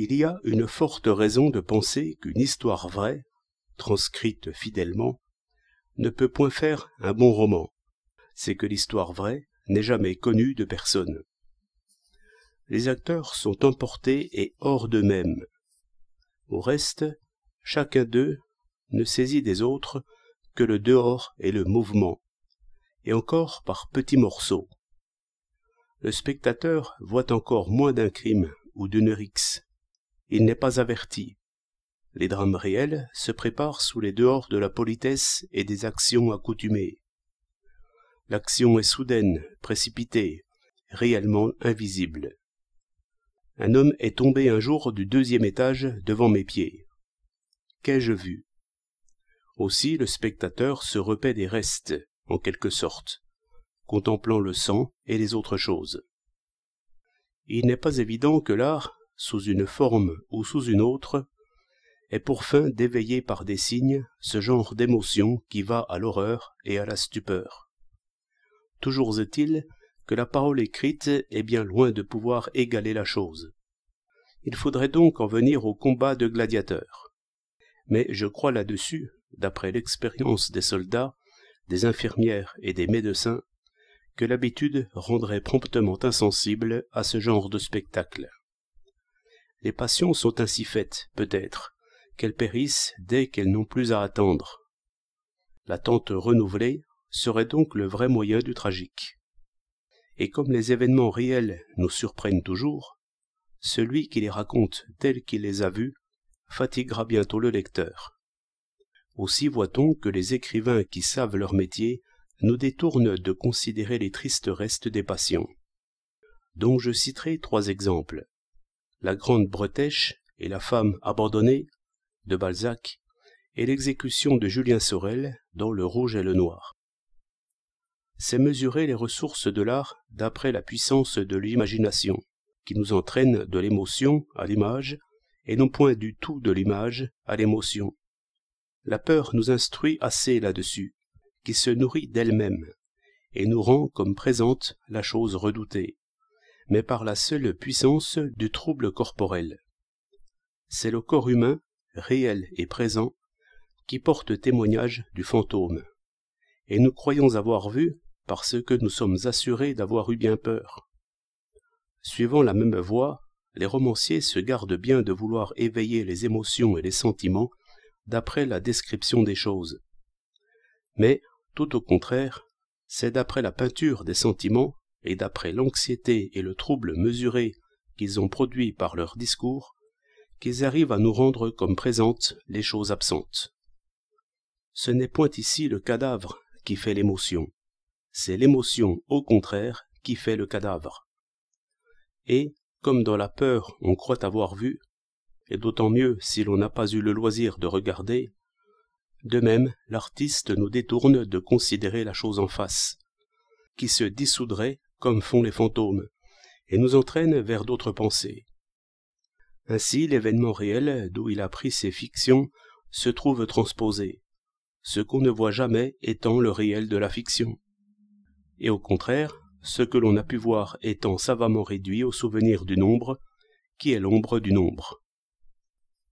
il y a une forte raison de penser qu'une histoire vraie, transcrite fidèlement, ne peut point faire un bon roman. C'est que l'histoire vraie n'est jamais connue de personne. Les acteurs sont emportés et hors d'eux-mêmes. Au reste, chacun d'eux ne saisit des autres que le dehors et le mouvement, et encore par petits morceaux. Le spectateur voit encore moins d'un crime ou d'une rixe il n'est pas averti. Les drames réels se préparent sous les dehors de la politesse et des actions accoutumées. L'action est soudaine, précipitée, réellement invisible. Un homme est tombé un jour du deuxième étage devant mes pieds. Qu'ai-je vu Aussi le spectateur se repaît des restes, en quelque sorte, contemplant le sang et les autres choses. Il n'est pas évident que l'art, sous une forme ou sous une autre, est pour fin d'éveiller par des signes ce genre d'émotion qui va à l'horreur et à la stupeur. Toujours est-il que la parole écrite est bien loin de pouvoir égaler la chose. Il faudrait donc en venir au combat de gladiateurs. Mais je crois là-dessus, d'après l'expérience des soldats, des infirmières et des médecins, que l'habitude rendrait promptement insensible à ce genre de spectacle. Les passions sont ainsi faites, peut-être, qu'elles périssent dès qu'elles n'ont plus à attendre. L'attente renouvelée serait donc le vrai moyen du tragique. Et comme les événements réels nous surprennent toujours, celui qui les raconte tels qu'il les a vus fatiguera bientôt le lecteur. Aussi voit-on que les écrivains qui savent leur métier nous détournent de considérer les tristes restes des passions. dont je citerai trois exemples. La Grande Bretèche et la femme abandonnée de Balzac et l'exécution de Julien Sorel dans Le Rouge et le Noir. C'est mesurer les ressources de l'art d'après la puissance de l'imagination, qui nous entraîne de l'émotion à l'image, et non point du tout de l'image à l'émotion. La peur nous instruit assez là-dessus, qui se nourrit d'elle-même, et nous rend comme présente la chose redoutée mais par la seule puissance du trouble corporel. C'est le corps humain, réel et présent, qui porte témoignage du fantôme. Et nous croyons avoir vu parce que nous sommes assurés d'avoir eu bien peur. Suivant la même voie, les romanciers se gardent bien de vouloir éveiller les émotions et les sentiments d'après la description des choses. Mais, tout au contraire, c'est d'après la peinture des sentiments et d'après l'anxiété et le trouble mesuré qu'ils ont produit par leur discours, qu'ils arrivent à nous rendre comme présentes les choses absentes. Ce n'est point ici le cadavre qui fait l'émotion, c'est l'émotion au contraire qui fait le cadavre. Et, comme dans la peur on croit avoir vu, et d'autant mieux si l'on n'a pas eu le loisir de regarder, de même l'artiste nous détourne de considérer la chose en face, qui se dissoudrait comme font les fantômes, et nous entraîne vers d'autres pensées. Ainsi, l'événement réel, d'où il a pris ses fictions, se trouve transposé, ce qu'on ne voit jamais étant le réel de la fiction. Et au contraire, ce que l'on a pu voir étant savamment réduit au souvenir du nombre, qui est l'ombre du nombre.